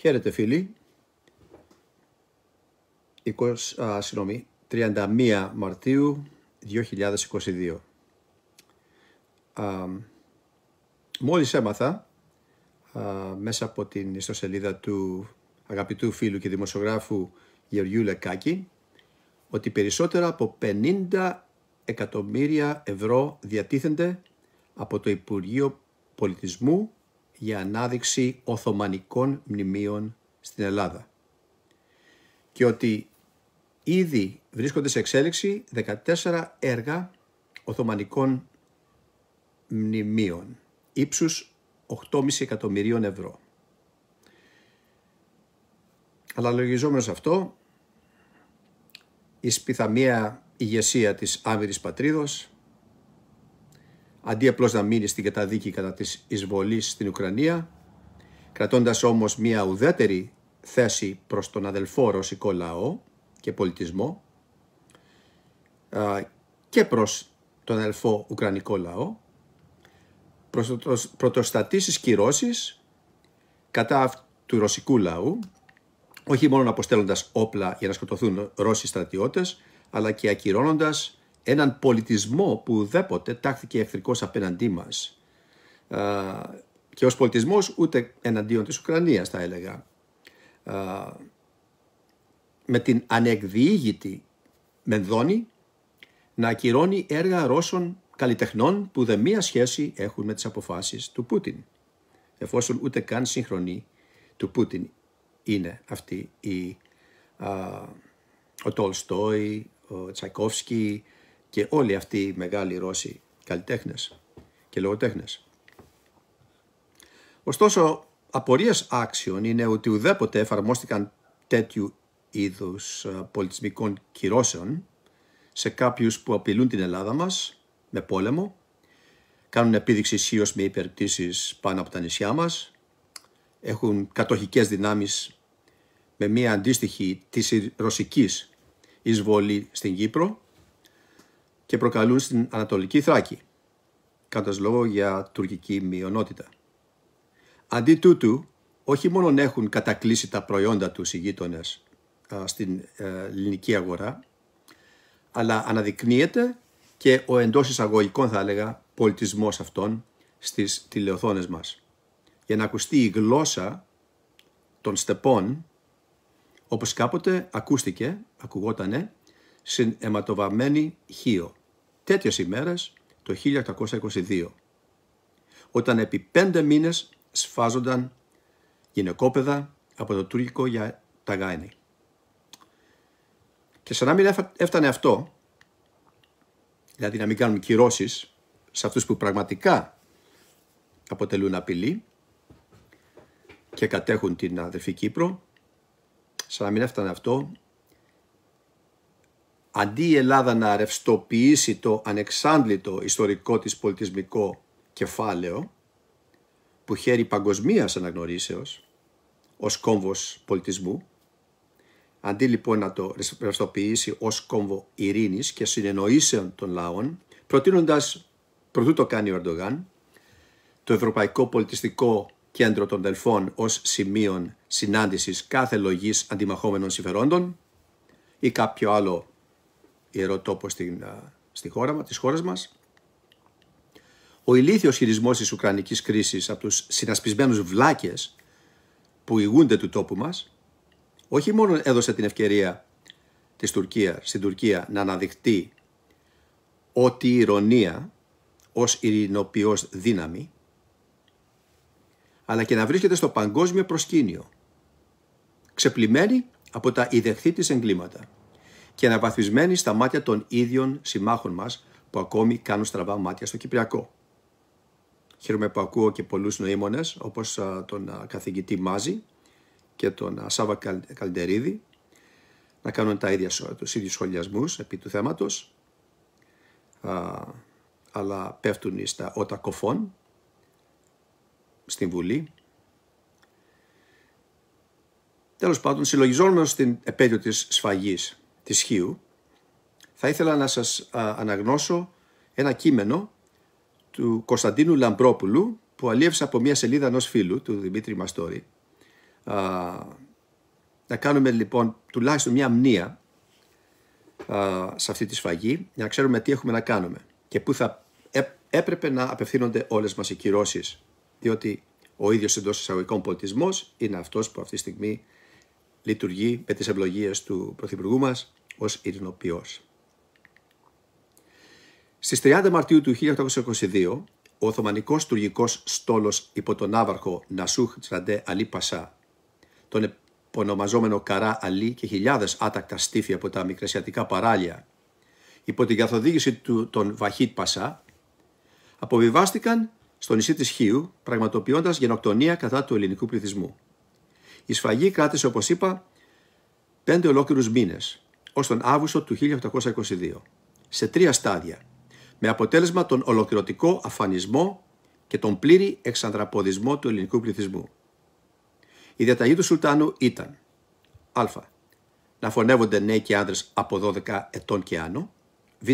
Χαίρετε φίλοι. 20, 31 Μαρτίου 2022. Α, μόλις έμαθα μέσα από την ιστοσελίδα του αγαπητού φίλου και δημοσιογράφου Γεωργιού Λεκάκη ότι περισσότερα από 50 εκατομμύρια ευρώ διατίθενται από το Υπουργείο Πολιτισμού για ανάδειξη Οθωμανικών μνημείων στην Ελλάδα και ότι ήδη βρίσκονται σε εξέλιξη 14 έργα Οθωμανικών μνημείων ύψους 8,5 εκατομμυρίων ευρώ. Αλλά λογιζόμενος αυτό, η σπιθαμία ηγεσία της άμυρης πατρίδος αντί απλώς να μείνει στην καταδίκη κατά της εισβολής στην Ουκρανία, κρατώντας όμως μια ουδέτερη θέση προς τον αδελφό ρωσικό λαό και πολιτισμό και προς τον αδελφό ουκρανικό λαό, πρωτοστατήσεις κυρώσεις κατά του ρωσικού λαού, όχι μόνο αποστέλλοντας όπλα για να σκοτωθούν Ρώσοι στρατιώτες, αλλά και ακυρώνοντας έναν πολιτισμό που ουδέποτε τάχθηκε εχθρικός απέναντί μας και ως πολιτισμός ούτε εναντίον της Ουκρανίας θα έλεγα με την ανεκδιήγητη μενδόνη να ακυρώνει έργα Ρώσων καλλιτεχνών που δε μία σχέση έχουν με τις αποφάσεις του Πούτιν εφόσον ούτε καν συγχρονή του Πούτιν είναι αυτή η, ο Τολστόι, ο Τσακόφσκι και όλοι αυτοί οι μεγάλοι Ρώσοι καλλιτέχνες και λογοτέχνες. Ωστόσο, απορίες άξιων είναι ότι ουδέποτε εφαρμόστηκαν τέτοιου είδους ε, πολιτισμικών κυρώσεων σε κάποιους που απειλούν την Ελλάδα μας με πόλεμο, κάνουν επίδειξη ισίω με υπερπτήσεις πάνω από τα νησιά μας, έχουν κατοχικές δυνάμεις με μία αντίστοιχη της ρωσικής εισβολή στην Κύπρο και προκαλούν στην Ανατολική Θράκη, κάνοντας λόγο για τουρκική μειονότητα. Αντί τούτου, όχι μόνον έχουν κατακλείσει τα προϊόντα τους οι γείτονες στην ε, ελληνική αγορά, αλλά αναδεικνύεται και ο εντός εισαγωγικών, θα έλεγα, πολιτισμός αυτών στις τηλεοθόνες μας. Για να ακουστεί η γλώσσα των στεπών, όπως κάποτε ακούστηκε, ακουγότανε, στην αιματοβαμμένη χείο τέτοιες ημέρες το 1822, όταν επί πέντε μήνες σφάζονταν γυναικόπαιδα από το Τούρκικο για τα Γάινη. Και σαν να μην έφτανε αυτό, δηλαδή να μην κάνουν κυρώσεις σε αυτούς που πραγματικά αποτελούν απειλή και κατέχουν την αδερφή Κύπρο, σαν να μην έφτανε αυτό, αντί η Ελλάδα να ρευστοποιήσει το ανεξάντλητο ιστορικό της πολιτισμικό κεφάλαιο, που χαίρει παγκοσμίας αναγνωρίσεως ως κόμβος πολιτισμού, αντί λοιπόν να το ρευστοποιήσει ως κόμβο ειρήνης και συνεννοήσεων των λαών, προτείνοντας, προτού το κάνει ο Ερντογάν, το Ευρωπαϊκό Πολιτιστικό Κέντρο των Δελφών ως σημείο συνάντησης κάθε λογής αντιμαχόμενων συμφερόντων ή κάποιο άλλο ιερό τόπο στην, στη χώρα, της χώρας μας. Ο ηλίθιος χειρισμός της Ουκρανικής κρίσης από τους συνασπισμένους βλάκες που ηγούνται του τόπου μας, όχι μόνο έδωσε την ευκαιρία της Τουρκία, στην Τουρκία να αναδειχτεί ότι η ηρωνία ως ειρηνοποιός δύναμη, αλλά και να βρίσκεται στο παγκόσμιο προσκήνιο, ξεπλημένη από τα ιδεχθή της εγκλήματα και αναβαθμισμένη στα μάτια των ίδιων συμμάχων μας που ακόμη κάνουν στραβά μάτια στο Κυπριακό. Χαίρομαι που ακούω και πολλούς νοήμονες όπως τον καθηγητή Μάζη και τον Σάβα Καλντερίδη να κάνουν τα ίδια, τους ίδιους σχολιασμούς επί του θέματος αλλά πέφτουν στα κοφών στην Βουλή. Τέλος πάντων, συλλογιζόμενος στην επέτειο της σφαγής της Χίου, θα ήθελα να σας αναγνώσω ένα κείμενο του Κωνσταντίνου Λαμπρόπουλου που αλίευσα από μια σελίδα ενός φίλου, του Δημήτρη Μαστόρη. Να κάνουμε λοιπόν τουλάχιστον μια μνήα σε αυτή τη σφαγή για να ξέρουμε τι έχουμε να κάνουμε και πού θα έπρεπε να απευθύνονται όλες μας οι κυρώσεις διότι ο ίδιος εντός εισαγωγικών πολιτισμός είναι αυτός που αυτή τη στιγμή λειτουργεί με τις ευλογίες του Πρωθυπουργού μας ως ειρηνοποιός. Στις 30 Μαρτίου του 1822, ο Οθωμανικός τουρκικός στόλος υπό τον Άβαρχο Νασούχ Τσραντέ Αλή Πασά, τον επωνομαζόμενο Καρά Αλή και χιλιάδες άτακτα στήφια από τα μικρασιατικά παράλια, υπό την καθοδήγηση του, τον Βαχίτ Πασά, αποβιβάστηκαν στο νησί της Χίου, πραγματοποιώντας γενοκτονία κατά του ελληνικού πληθυσμού. Η σφαγή κράτησε, όπως είπα, πέντε ολόκληρους μήνες, ως τον Αύγουστο του 1822, σε τρία στάδια, με αποτέλεσμα τον ολοκληρωτικό αφανισμό και τον πλήρη εξανδραποδισμό του ελληνικού πληθυσμού. Η διαταγή του Σουλτάνου ήταν α. Να φωνεύονται νέοι και άντρες από 12 ετών και άνω. Β.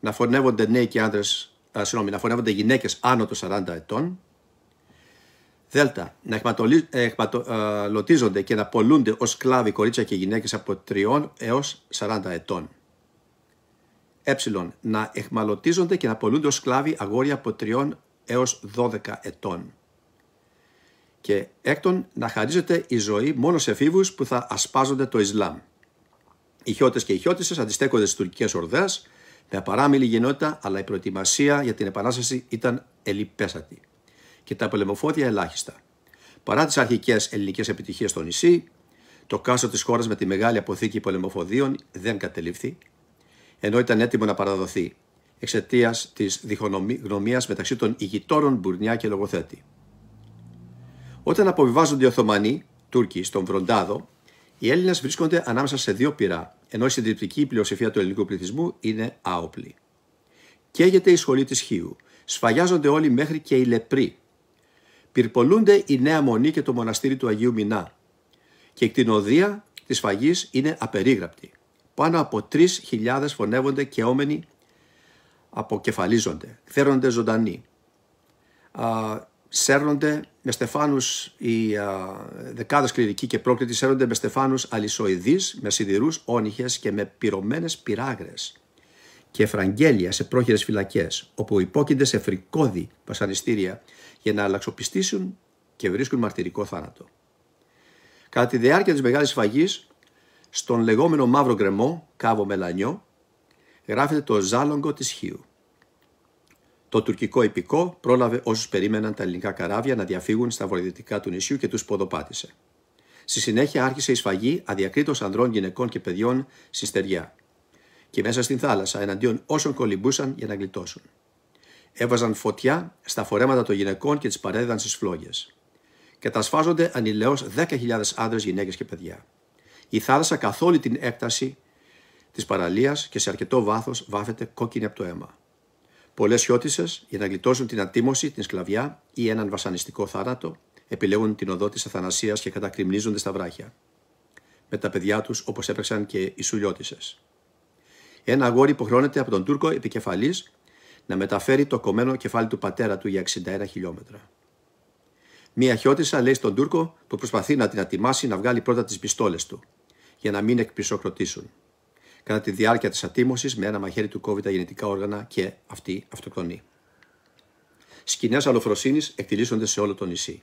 Να φωνεύονται νέοι και άντρες, α, να φωνεύονται γυναίκες άνω των 40 ετών. Δέλτα. Να εχμαλωτίζονται ε, ε, και να πολλούνται ως σκλάβοι κορίτσια και γυναίκες από 3 έως 40 ετών. Έψιλον, ε, Να εχμαλωτίζονται και να πολλούνται ως σκλάβοι αγόρια από 3 έως 12 ετών. Και έκτον, να χαρίζεται η ζωή μόνο σε φίβους που θα ασπάζονται το Ισλάμ. Οι χιώτες και οι χιώτησες αντιστέκονται στις τουρκικές ορδές με παράμιλη γενότητα, αλλά η προετοιμασία για την επανάσταση ήταν ελιπέστατη και τα πολεμοφόδια ελάχιστα. Παρά τις αρχικές ελληνικές επιτυχίες στο νησί, το κάσο της χώρας με τη μεγάλη αποθήκη πολεμοφοδίων δεν κατελήφθη, ενώ ήταν έτοιμο να παραδοθεί εξαιτίας της διχονομία μεταξύ των ηγητόρων Μπουρνιά και Λογοθέτη. Όταν αποβιβάζονται οι Οθωμανοί, Τούρκοι, στον Βροντάδο, οι Έλληνες βρίσκονται ανάμεσα σε δύο πυρά, ενώ η συντριπτική πλειοψηφία του ελληνικού πληθυσμού είναι άοπλη. Καίγεται η σχολή της Χίου. Σφαγιάζονται όλοι μέχρι και οι λεπροί, Πυρπολούνται η Νέα Μονή και το μοναστήρι του Αγίου Μινά. Και η κτηνοδία της φαγής είναι απερίγραπτη. Πάνω από 3.000 φωνεύονται και όμενοι αποκεφαλίζονται, θέρονται ζωντανοί. Α, σέρνονται με στεφάνους οι δεκάδες κληρικοί και πρόκλητοι, σέρνονται με στεφάνους αλυσοειδή, με σιδηρούς όνυχες και με πυρωμένες πυράγρε και φραγγέλια σε πρόχειρες φυλακές, όπου υπόκεινται σε φρικόδη βασανιστήρια για να αλλαξοπιστήσουν και βρίσκουν μαρτυρικό θάνατο. Κατά τη διάρκεια της Μεγάλης Φαγής, στον λεγόμενο μαύρο γκρεμό, κάβο μελανιό, γράφεται το Ζάλογκο της Χίου. Το τουρκικό υπηκό πρόλαβε όσους περίμεναν τα ελληνικά καράβια να διαφύγουν στα βορειοδυτικά του νησιού και τους ποδοπάτησε. Στη συνέχεια άρχισε η σφαγή αδιακρίτως ανδρών, γυναικών και παιδιών στη στεριά και μέσα στην θάλασσα εναντίον όσων κολυμπούσαν για να γλιτώσουν έβαζαν φωτιά στα φορέματα των γυναικών και τις παρέδιδαν στις φλόγες. Κατασφάζονται ανηλαίω 10.000 άντρε, γυναίκες και παιδιά. Η θάλασσα καθ' την έκταση της παραλίας και σε αρκετό βάθος βάφεται κόκκινη από το αίμα. Πολλές χιώτισε, για να γλιτώσουν την ατίμωση, την σκλαβιά ή έναν βασανιστικό θάνατο, επιλέγουν την οδό της αθανασίας και κατακριμνίζονται στα βράχια. Με τα παιδιά τους, όπως έπαιξαν και οι σουλιώτισε. Ένα αγόρι υποχρεώνεται από τον Τούρκο επικεφαλής να μεταφέρει το κομμένο κεφάλι του πατέρα του για 61 χιλιόμετρα. Μία χιώτισσα λέει στον Τούρκο που προσπαθεί να την ατιμάσει να βγάλει πρώτα τις πιστόλες του, για να μην εκπισοκροτήσουν. Κατά τη διάρκεια της ατίμωσης, με ένα μαχαίρι του κόβει τα γενετικά όργανα και αυτή αυτοκτονεί. Σκηνές αλλοφροσύνη εκτελήσονται σε όλο το νησί.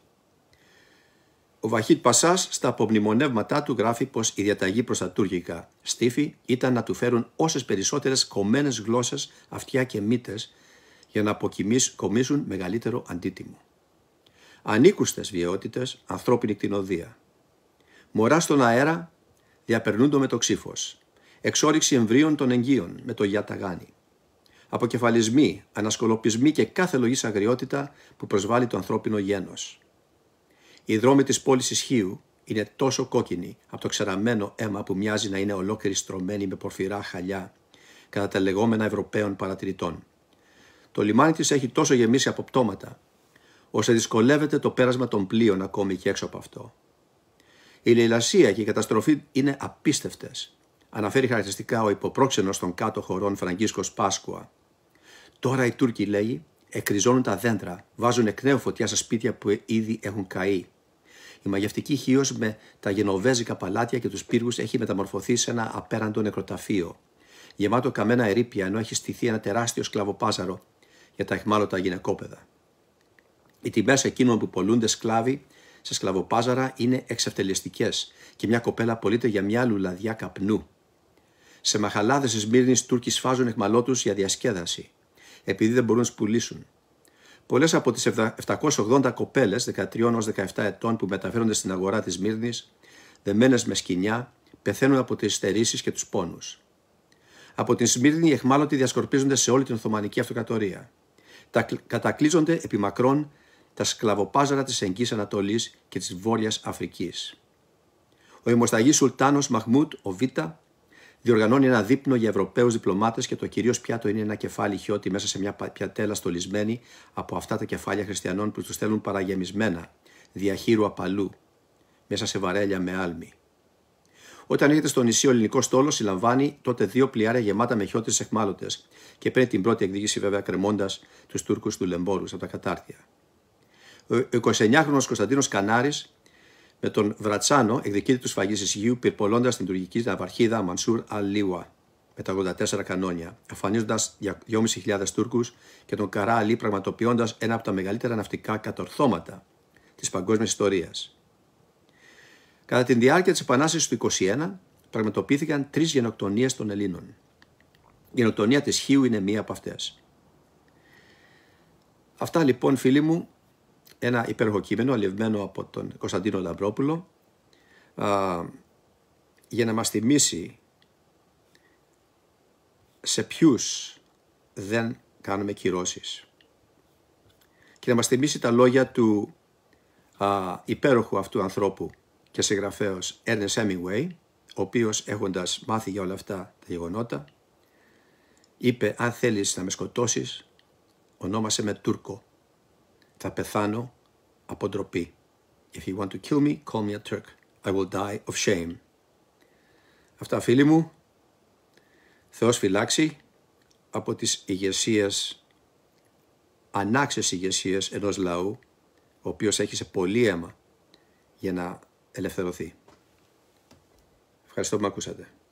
Ο Βαχίτ Πασάς στα απομνημονεύματά του γράφει πως η διαταγή προς τα τουρκικά στήφη ήταν να του φέρουν όσες περισσότερες κομμένες γλώσσες, αυτιά και μύτες, για να αποκομίσουν μεγαλύτερο αντίτιμο. Ανήκουστες βιαιότητες, ανθρώπινη κτηνοδεία. Μωρά στον αέρα διαπερνούντο με το ξύφος. Εξόριξη εμβρίων των εγγύων με το γιαταγάνι. Αποκεφαλισμοί, ανασκολοπισμοί και κάθε λογής αγριότητα που προσβάλλει το ανθρώπινο γένος οι δρόμοι της πόλης Ισχύου είναι τόσο κόκκινοι από το ξεραμένο αίμα που μοιάζει να είναι ολόκληρη στρωμένη με πορφυρά χαλιά κατά τα λεγόμενα Ευρωπαίων παρατηρητών. Το λιμάνι της έχει τόσο γεμίσει από πτώματα, ώστε δυσκολεύεται το πέρασμα των πλοίων ακόμη και έξω από αυτό. Η λαιλασία και η καταστροφή είναι απίστευτες, Αναφέρει χαρακτηριστικά ο υποπρόξενος των κάτω χωρών Φραγκίσκος Πάσκουα. Τώρα οι Τούρκοι, λέει, εκριζώνουν τα δέντρα, βάζουν εκ νέου φωτιά στα σπίτια που ήδη έχουν καεί. Η μαγευτική χείο με τα γενοβέζικα παλάτια και τους πύργους έχει μεταμορφωθεί σε ένα απέραντο νεκροταφείο. Γεμάτο καμένα ερήπια ενώ έχει στηθεί ένα τεράστιο σκλαβοπάζαρο για τα αιχμάλωτα γυναικόπαιδα. Οι τιμές εκείνων που πολλούνται σκλάβοι σε σκλαβοπάζαρα είναι εξευτελιστικές και μια κοπέλα πωλείται για μια λουλαδιά καπνού. Σε μαχαλάδες της Μύρνη, Τούρκοι σφάζουν αιχμαλώτους για διασκέδαση, επειδή δεν μπορούν να σπουλήσουν. Πολλές από τις 780 κοπέλε 13 έως 17 ετών που μεταφέρονται στην αγορά της Μύρνη, δεμένες με σκηνιά, πεθαίνουν από τις στερήσεις και τους πόνους. Από την Σμύρνη οι εχμάλωτοι διασκορπίζονται σε όλη την Οθωμανική Αυτοκρατορία. Τα κατακλείζονται επί μακρών τα σκλαβοπάζαρα της Εγγύη Ανατολής και της Βόρειας Αφρικής. Ο ημοσταγής Σουλτάνος Μαχμούτ, ο Β, διοργανώνει ένα δείπνο για Ευρωπαίους διπλωμάτες και το κυρίως πιάτο είναι ένα κεφάλι χιώτη μέσα σε μια πιατέλα στολισμένη από αυτά τα κεφάλια χριστιανών που τους στέλνουν παραγεμισμένα, διαχείρου απαλού, μέσα σε βαρέλια με άλμη. Όταν έρχεται στο νησί ο ελληνικός στόλος, συλλαμβάνει τότε δύο πλοιάρια γεμάτα με χιώτες εχμάλωτες και παίρνει την πρώτη εκδίκηση, βέβαια, κρεμώντας τους Τούρκους του Λεμπόρους από τα κατάρτια. Ο 29χρονο Κωνσταντίνος Κανάρης με τον Βρατσάνο εκδικείται τους σφαγή Ισηγείου πυρπολώντας την τουρκική ναυαρχίδα Μανσούρ Αλίουα με τα 84 κανόνια, εμφανίζοντα 2.500 Τούρκους και τον Καρά αλί πραγματοποιώντας ένα από τα μεγαλύτερα ναυτικά κατορθώματα της παγκόσμιας ιστορίας. Κατά τη διάρκεια της Επανάστασης του 1921, πραγματοποιήθηκαν τρεις γενοκτονίες των Ελλήνων. Η γενοκτονία της Χίου είναι μία από αυτές. Αυτά λοιπόν, φίλοι μου, ένα υπέροχο κείμενο αλευμένο από τον Κωνσταντίνο Λαμπρόπουλο για να μας θυμίσει σε ποιους δεν κάνουμε κυρώσεις και να μας θυμίσει τα λόγια του α, υπέροχου αυτού ανθρώπου και συγγραφέως Ernest Hemingway, ο οποίος έχοντας μάθει για όλα αυτά τα γεγονότα, είπε αν θέλεις να με σκοτώσεις, ονόμασε με Τούρκο. Θα πεθάνω από ντροπή. If you call me a Turk. I will die of shame. Αυτά φίλοι μου, Θεός φυλάξει από τις ηγεσίες, ανάξες ηγεσίες ενός λαού, ο οποίος έχει σε πολύ αίμα για να ελευθερωθεί. Ευχαριστώ που με ακούσατε.